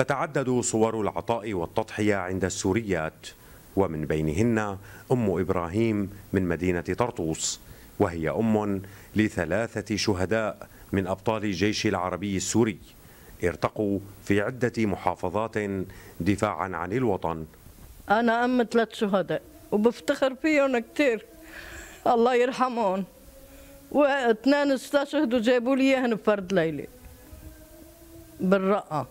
تتعدد صور العطاء والتضحية عند السوريات ومن بينهن أم إبراهيم من مدينة طرطوس وهي أم لثلاثة شهداء من أبطال الجيش العربي السوري ارتقوا في عدة محافظات دفاعا عن الوطن أنا أم ثلاث شهداء وبفتخر فيهم كثير الله يرحمهم واثنان استشهدوا جابوا لي اياهن بفرد ليلي بالرقه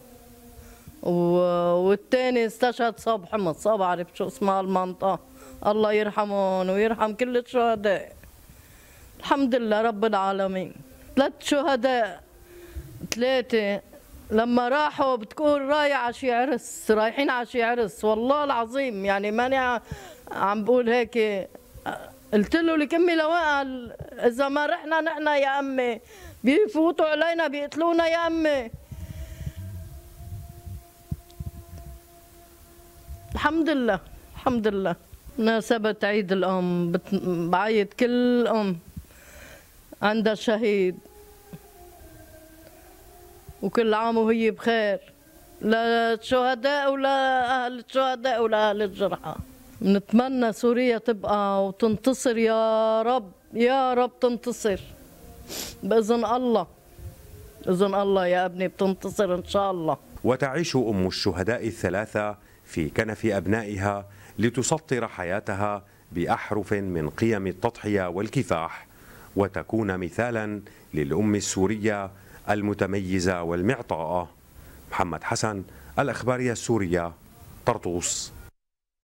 والتاني استشهد صاب حمص صاب عارف شو اسمها المنطقة الله يرحمهم ويرحم كل الشهداء الحمد لله رب العالمين ثلاث شهداء ثلاثة لما راحوا بتقول رايح على شي عرس رايحين على شي عرس والله العظيم يعني ماني عم بقول هيك قلت له لك امي قال اذا ما رحنا نحن يا امي بيفوتوا علينا بيقتلونا يا امي الحمد لله الحمد لله مناسبة عيد الأم بت... بعيد كل أم عندها شهيد وكل عام وهي بخير لا الشهداء ولا أهل الشهداء ولا أهل الجرحى نتمنى سوريا تبقى وتنتصر يا رب يا رب تنتصر بإذن الله بإذن الله يا ابني بتنتصر إن شاء الله وتعيش أم الشهداء الثلاثة في كنف أبنائها لتسطر حياتها بأحرف من قيم التضحية والكفاح وتكون مثالا للأم السورية المتميزة والمعطاءة محمد حسن الأخبارية السورية طرطوس